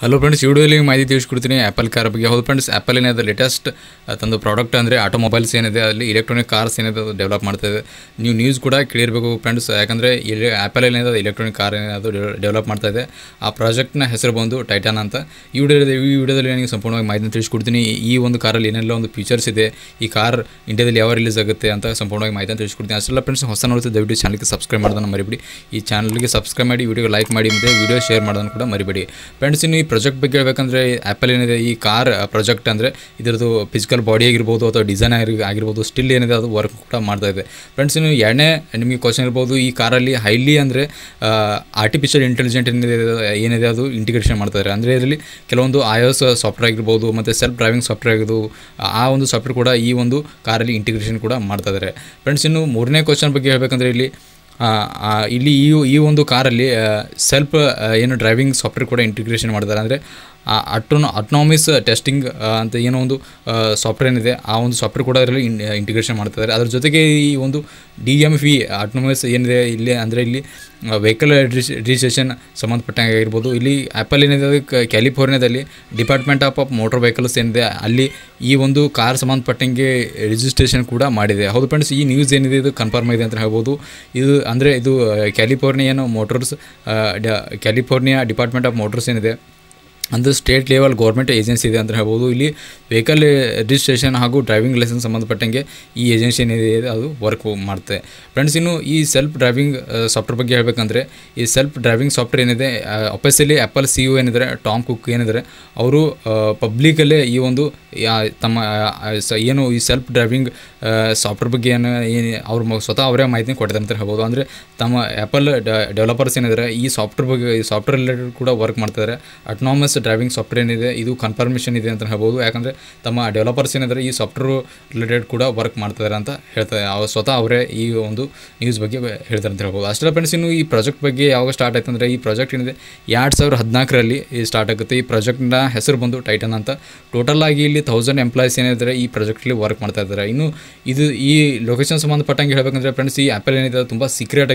hello friends ಈ ವಿಡಿಯೋಲಿ ಮಾಹಿತಿ ತಿಳಿಸ್ಕೊಡ್ತೀನಿ ಆ್ಯಪಲ್ ಕಾರ್ ಬಗ್ಗೆ ಹೌದು ಫ್ರೆಂಡ್ಸ್ ಆ್ಯಪಲ್ ಏನಿದೆ ಲೇಟೆಸ್ಟ್ ತಂದು ಪ್ರಾಡಕ್ಟ್ ಅಂದರೆ ಆಟೋಮೊಬೈಲ್ಸ್ ಏನಿದೆ ಅಲ್ಲಿ ಎಲೆಕ್ಟ್ರಾನಿಕ್ ಕಾರ್ಸ್ ಏನಿದೆ ಅದು ಡೆವಲಪ್ ಇದೆ ನೀವು ನ್ಯೂಸ್ ಕೂಡ ಕೇಳಿರಬೇಕು ಫ್ರೆಂಡ್ಸ್ ಯಾಕಂದರೆ ಇಲ್ಲಿ ಆ್ಯಪಲ್ ಏನಿದೆ ಎಲೆಕ್ಟ್ರಾನಿಕ್ ಕಾರ್ ಏನಾದರೂ ಡೆವಲಪ್ ಮಾಡ್ತಾ ಇದೆ ಆ ಪ್ರಾಜೆಕ್ಟ್ನ ಹೆಸರು ಬಂದು ಟೈಟಾನ್ ಅಂತ ಈ ವಿಡಿಯೋದಲ್ಲಿ ಈ ವಿಡಿಯೋದಲ್ಲಿ ನನಗೆ ಸಂಪೂರ್ಣವಾಗಿ ಮಾಹಿತಿ ತಿಳಿಸ್ಕೊಡ್ತೀನಿ ಈ ಒಂದು ಕಾರಲ್ಲಿ ಏನೆಲ್ಲ ಒಂದು ಫೀಚರ್ಸ್ ಇದೆ ಈ ಕಾರ್ ಇಂಡಿಯಾದಲ್ಲಿ ಯಾವ ರಿಲೀಸ್ ಆಗುತ್ತೆ ಅಂತ ಸಂಪೂರ್ಣವಾಗಿ ಮಾಹಿತಿ ತಿಳಿಸ್ಕೊಡ್ತೀನಿ ಅಷ್ಟೆಲ್ಲ ಫ್ರೆಂಡ್ಸ್ ಹೊಸ ನೋಡುತ್ತೆ ದಯವಿಟ್ಟು ಚಾನಲ್ಗೆ ಸಬ್ಸ್ಕ್ರೈಬ್ ಮಾಡೋದನ್ನು ಮರಿಬಿಡಿ ಈ ಚಾನಲ್ಗೆ ಸಬ್ಸ್ಕ್ರೈಬ್ ಮಾಡಿ ವಿಡಿಯೋ ಲೈಕ್ ಮಾಡಿ ಮತ್ತು ವಿಡಿಯೋ ಶೇರ್ ಮಾಡೋದನ್ನು ಕೂಡ ಮರಿಬೇಡಿ ಫ್ರೆಂಡ್ಸ್ ಇನ್ನು ಪ್ರೊಜೆಕ್ಟ್ ಬಗ್ಗೆ ಹೇಳ್ಬೇಕಂದ್ರೆ ಆ್ಯಪಲ್ ಏನಿದೆ ಈ ಕಾರ್ ಪ್ರಾಜೆಕ್ಟ್ ಅಂದರೆ ಇದರದು ಫಿಸಿಕಲ್ ಬಾಡಿ ಆಗಿರ್ಬೋದು ಅಥವಾ ಡಿಸೈನ್ ಆಗಿರ್ಬೋದು ಸ್ಟಿಲ್ ಏನಿದೆ ಅದು ವರ್ಕ್ ಕೂಡ ಮಾಡ್ತಾ ಇದೆ ಫ್ರೆಂಡ್ಸ್ ಇನ್ನು ಎರಡನೇ ನಿಮಗೆ ಕ್ವಶನ್ ಇರ್ಬೋದು ಈ ಕಾರಲ್ಲಿ ಹೈಲಿ ಅಂದರೆ ಆರ್ಟಿಫಿಷಿಯಲ್ ಇಂಟೆಲಿಜೆಂಟ್ ಏನಿದೆ ಏನಿದೆ ಅದು ಇಂಟಿಗ್ರೇಷನ್ ಮಾಡ್ತಾರೆ ಅಂದರೆ ಇದರಲ್ಲಿ ಕೆಲವೊಂದು ಆಯೋಸ್ ಸಾಫ್ಟ್ವೇರ್ ಆಗಿರ್ಬೋದು ಮತ್ತು ಸೆಲ್ಫ್ ಡ್ರೈವಿಂಗ್ ಸಾಫ್ಟ್ವೇರ್ ಆಗಿದ್ದು ಆ ಒಂದು ಸಾಫ್ಟ್ವೇರ್ ಕೂಡ ಈ ಒಂದು ಕಾರಲ್ಲಿ ಇಂಟಿಗ್ರೇಷನ್ ಕೂಡ ಮಾಡ್ತಾ ಇದ್ದಾರೆ ಫ್ರೆಂಡ್ಸ್ ಇನ್ನು ಮೂರನೇ ಕ್ವಶನ್ ಬಗ್ಗೆ ಹೇಳಬೇಕಂದ್ರೆ ಇಲ್ಲಿ ಇಲ್ಲಿ ಈ ಈ ಒಂದು ಕಾರಲ್ಲಿ ಸೆಲ್ಫ್ ಏನು ಡ್ರೈವಿಂಗ್ ಸಾಫ್ಟ್ವೇರ್ ಕೂಡ ಇಂಟಿಗ್ರೇಷನ್ ಮಾಡಿದ್ದಾರೆ ಅಂದರೆ ಅಟೋನೋ ಅಟ್ನಾಮಿಸ್ ಟೆಸ್ಟಿಂಗ್ ಅಂತ ಏನೋ ಒಂದು ಸಾಫ್ಟ್ವೇರ್ uh, ಏನಿದೆ ಆ ಒಂದು ಸಾಫ್ಟ್ವೇರ್ ಕೂಡ ಅದರಲ್ಲಿ ಇಂಟಿಗ್ರೇಷನ್ uh, ಮಾಡ್ತಾ ಇದ್ದಾರೆ ಅದ್ರ ಜೊತೆಗೆ ಈ ಒಂದು ಡಿ ಎಮ್ ವಿ ಅಟ್ನೋಮಿಸ್ ಏನಿದೆ ಇಲ್ಲಿ ಅಂದರೆ ಇಲ್ಲಿ ವೆಹಿಕಲ್ uh, ರಿಜಿಸ್ಟ್ರೇಷನ್ ಸಂಬಂಧಪಟ್ಟಂಗೆ ಆಗಿರ್ಬೋದು ಇಲ್ಲಿ ಆ್ಯಪಲ್ ಏನಿದೆ ಕ್ಯಾಲಿಫೋರ್ನಿಯಾದಲ್ಲಿ department of of motor vehicles ಏನಿದೆ ಅಲ್ಲಿ ಈ ಒಂದು ಕಾರ್ ಸಂಬಂಧಪಟ್ಟಂಗೆ ರಿಜಿಸ್ಟ್ರೇಷನ್ ಕೂಡ ಮಾಡಿದೆ ಹೌದು ಫ್ರೆಂಡ್ಸ್ ಈ ನ್ಯೂಸ್ ಏನಿದೆ ಇದು ಕನ್ಫರ್ಮ್ ಇದೆ ಅಂತ ಹೇಳ್ಬೋದು ಇದು ಅಂದರೆ ಇದು Californian motors California department of motors ಏನಿದೆ ಅಂದರೆ ಸ್ಟೇಟ್ ಲೆವೆಲ್ ಗೌರ್ಮೆಂಟ್ ಏಜೆನ್ಸಿ ಇದೆ ಅಂತ ಹೇಳ್ಬೋದು ಇಲ್ಲಿ ವೆಹಿಕಲ್ ರಿಜಿಸ್ಟ್ರೇಷನ್ ಹಾಗೂ ಡ್ರೈವಿಂಗ್ ಲೈಸೆನ್ಸ್ ಸಂಬಂಧಪಟ್ಟಂಗೆ ಈ ಏಜೆನ್ಸಿ ಏನಿದೆ ಅದು ವರ್ಕ್ ಮಾಡುತ್ತೆ ಫ್ರೆಂಡ್ಸ್ ಇನ್ನು ಈ ಸೆಲ್ಫ್ ಡ್ರೈವಿಂಗ್ ಸಾಫ್ಟ್ವೇರ್ ಬಗ್ಗೆ ಹೇಳಬೇಕಂದ್ರೆ ಈ ಸೆಲ್ಫ್ ಡ್ರೈವಿಂಗ್ ಸಾಫ್ಟ್ವೇರ್ ಏನಿದೆ ಅಫಿಷಿಯಲಿ ಆ್ಯಪಲ್ ಸಿ ಯು ಏನಿದ್ದಾರೆ ಟಾಮ್ ಕುಕ್ ಏನಿದ್ದಾರೆ ಅವರು ಪಬ್ಲಿಕಲ್ಲೇ ಈ ಒಂದು ತಮ್ಮ ಏನು ಈ ಸೆಲ್ಫ್ ಡ್ರೈವಿಂಗ್ ಸಾಫ್ಟ್ವೇರ್ ಬಗ್ಗೆ ಏನು ಏನು ಅವ್ರ ಸ್ವತಃ ಅವರೇ ಮಾಹಿತಿ ಕೊಡ್ತಾರೆ ಅಂತ ಹೇಳ್ಬೋದು ಅಂದರೆ ತಮ್ಮ ಆ್ಯಪಲ್ ಡೆವಲಪರ್ಸ್ ಏನಿದ್ದಾರೆ ಈ ಸಾಫ್ಟ್ವೇರ್ ಬಗ್ಗೆ ಈ ಸಾಫ್ಟ್ವೇರ್ ರಿಲೇಟೆಡ್ ಕೂಡ ವರ್ಕ್ ಮಾಡ್ತಿದ್ದಾರೆ ಅಟ್ನಾಮಸ್ ಡ್ರೈವಿಂಗ್ ಸಾಫ್ಟ್ವೇರ್ ಏನಿದೆ ಇದು ಕನ್ಫರ್ಮೇಷನ್ ಇದೆ ಅಂತ ಹೇಳ್ಬೋದು ಯಾಕಂದರೆ ತಮ್ಮ ಡೆವಲಪರ್ಸ್ ಏನಿದ್ದಾರೆ ಈ ಸಾಫ್ಟ್ವೇರ್ ರಿಲೇಟೆಡ್ ಕೂಡ ವರ್ಕ್ ಮಾಡ್ತಿದ್ದಾರೆ ಅಂತ ಹೇಳ್ತಾರೆ ಅವ್ರು ಸ್ವತಃ ಅವರೇ ಈ ಒಂದು ನ್ಯೂಸ್ ಬಗ್ಗೆ ಹೇಳ್ತಾರೆ ಅಂತ ಹೇಳ್ಬೋದು ಅಷ್ಟೆಲ್ಲ ಫ್ರೆಂಡ್ಸ್ ಇನ್ನು ಈ ಪ್ರಾಜೆಕ್ಟ್ ಬಗ್ಗೆ ಯಾವಾಗ ಸ್ಟಾರ್ಟ್ ಆಯ್ತು ಅಂದರೆ ಈ ಪ್ರಾಜೆಕ್ಟ್ ಏನಿದೆ ಎರಡು ಸಾವಿರದ ಹದಿನಾಲ್ಕರಲ್ಲಿ ಸ್ಟಾರ್ಟ್ ಆಗುತ್ತೆ ಈ ಪ್ರಾಜೆಕ್ಟ್ನ ಹೆಸರು ಬಂದು ಟೈಟನ್ ಅಂತ ಟೋಟಲ್ ಆಗಿ ಇಲ್ಲಿ ತೌಸಂಡ್ ಎಂಪ್ಲಾಯೀಸ್ ಏನಿದ್ರೆ ಈ ಪ್ರಾಜೆಕ್ಟಲ್ಲಿ ವರ್ಕ್ ಮಾಡ್ತಾ ಇದ್ದಾರೆ ಇನ್ನು ಇದು ಈ ಲೊಕೇಶನ್ ಸಂಬಂಧಪಟ್ಟಂಗೆ ಹೇಳಬೇಕಂದ್ರೆ ಫ್ರೆಂಡ್ಸ್ ಈ ಆ್ಯಪಲ್ ಏನಿದೆ ತುಂಬ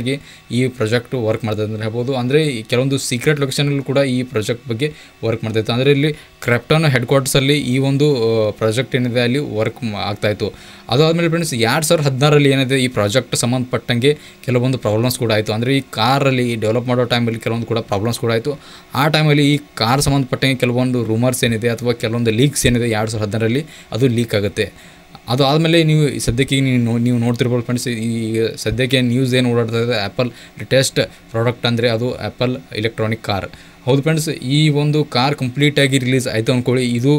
ಆಗಿ ಈ ಪ್ರಾಜೆಕ್ಟ್ ವರ್ಕ್ ಮಾಡ್ತಾ ಇದ್ದಾರೆ ಹೇಳ್ಬೋದು ಅಂದರೆ ಕೆಲವೊಂದು ಸೀಕ್ರೆಟ್ ಲೊಕೇಶನಲ್ಲೂ ಕೂಡ ಈ ಪ್ರಾಜೆಕ್ಟ್ ಬಗ್ಗೆ ವರ್ಕ್ ಮಾಡ್ತಾಯಿತ್ತು ಅಂದರೆ ಇಲ್ಲಿ ಕ್ರೆಪ್ಟನ್ ಹೆಡ್ ಕ್ವಾರ್ಟರ್ಸಲ್ಲಿ ಈ ಒಂದು ಪ್ರಾಜೆಕ್ಟ್ ಏನಿದೆ ಅಲ್ಲಿ ವರ್ಕ್ ಆಗ್ತಾಯಿತ್ತು ಅದಾದಮೇಲೆ ಫ್ರೆಂಡ್ಸ್ ಎರಡು ಸಾವಿರದ ಹದಿನಾರಲ್ಲಿ ಏನಿದೆ ಈ ಪ್ರಾಜೆಕ್ಟ್ ಸಂಬಂಧಪಟ್ಟಂಗೆ ಕೆಲವೊಂದು ಪ್ರಾಬ್ಲಮ್ಸ್ ಕೂಡ ಆಯಿತು ಅಂದರೆ ಈ ಕಾರಲ್ಲಿ ಡೆವಲಪ್ ಮಾಡೋ ಟೈಮಲ್ಲಿ ಕೆಲವೊಂದು ಕೂಡ ಪ್ರಾಬ್ಲಮ್ಸ್ ಕೂಡ ಆಯಿತು ಆ ಟೈಮಲ್ಲಿ ಈ ಕಾರ್ ಸಂಬಂಧಪಟ್ಟಂಗೆ ಕೆಲವೊಂದು ರೂಮರ್ಸ್ ಏನಿದೆ ಅಥವಾ ಕೆಲವೊಂದು ಲೀಕ್ಸ್ ಏನಿದೆ ಎರಡು ಸಾವಿರದ ಹದಿನಾರಲ್ಲಿ ಅದು ಲೀಕ್ ಆಗುತ್ತೆ ಅದು ಆದಮೇಲೆ ನೀವು ಸದ್ಯಕ್ಕೆ ನೀವು ನೀವು ನೋಡ್ತಿರ್ಬೋದು ಫ್ರೆಂಡ್ಸ್ ಈ ಸದ್ಯಕ್ಕೆ ನ್ಯೂಸ್ ಏನು ಓಡಾಡ್ತಾ ಇದೆ ಆ್ಯಪಲ್ ಲೇಟೆಸ್ಟ್ ಪ್ರಾಡಕ್ಟ್ ಅಂದರೆ ಅದು ಆ್ಯಪಲ್ ಎಲೆಕ್ಟ್ರಾನಿಕ್ ಕಾರ್ ಹೌದು ಫ್ರೆಂಡ್ಸ್ ಈ ಒಂದು ಕಾರ್ ಕಂಪ್ಲೀಟಾಗಿ ರಿಲೀಸ್ ಆಯಿತು ಅಂದ್ಕೊಳ್ಳಿ ಇದು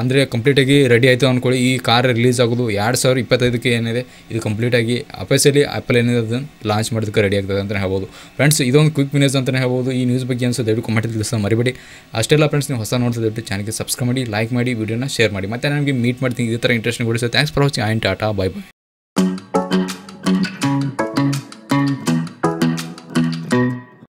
ಅಂದರೆ ಕಂಪ್ಲೀಟಾಗಿ ರೆಡಿ ಆಯಿತು ಅಂದ್ಕೊಳ್ಳಿ ಈ ಕಾರ್ ರಿಲೀಸ್ ಆಗೋದು ಎರಡು ಸಾವಿರ ಇಪ್ಪತ್ತೈದಕ್ಕೆ ಏನಿದೆ ಇದು ಕಂಪ್ಲೀಟಾಗಿ ಅಫಿಷಿಯಲಿ ಆ್ಯಪಲ್ ಏನಿದೆ ಅದನ್ನು ಲಾಂಚ್ ಮಾಡೋದಕ್ಕೆ ರೆಡಿ ಆಗ್ತದೆ ಅಂತಲೇ ಹೇಳ್ಬೋದು ಫ್ರೆಂಡ್ಸ್ ಇದೊಂದು ಕ್ವಿಕ್ ನ್ಯೂಸ್ ಅಂತಲೇ ಹೇಳ್ಬೋದು ಈ ನ್ಯೂಸ್ ಬಗ್ಗೆ ಅನಿಸೋ ದಯವಿಟ್ಟು ಕಮೆಂಟ್ ತಿಳಿಸೋ ಮರಿಬೇಡಿ ಅಷ್ಟೆಲ್ಲ ಫ್ರೆಂಡ್ಸ್ ನೀವು ಹೊಸ ನೋಡ್ತಾ ದಯವಿಟ್ಟು ಚಾನಲ್ಗೆ ಸಬ್ಸ್ಕ್ರೈಬ್ ಮಾಡಿ ಲೈಕ್ ಮಾಡಿ ವೀಡಿಯೋನ ಶೇರ್ ಮಾಡಿ ಮತ್ತು ನನಗೆ ಮೀಟ್ ಮಾಡ್ತೀನಿ ಇದೇ ಥರ ಇಂಟ್ರೆಸ್ಟಿಂಗ್ ಕೊಡಿಸೋ thanks for watching and tata bye by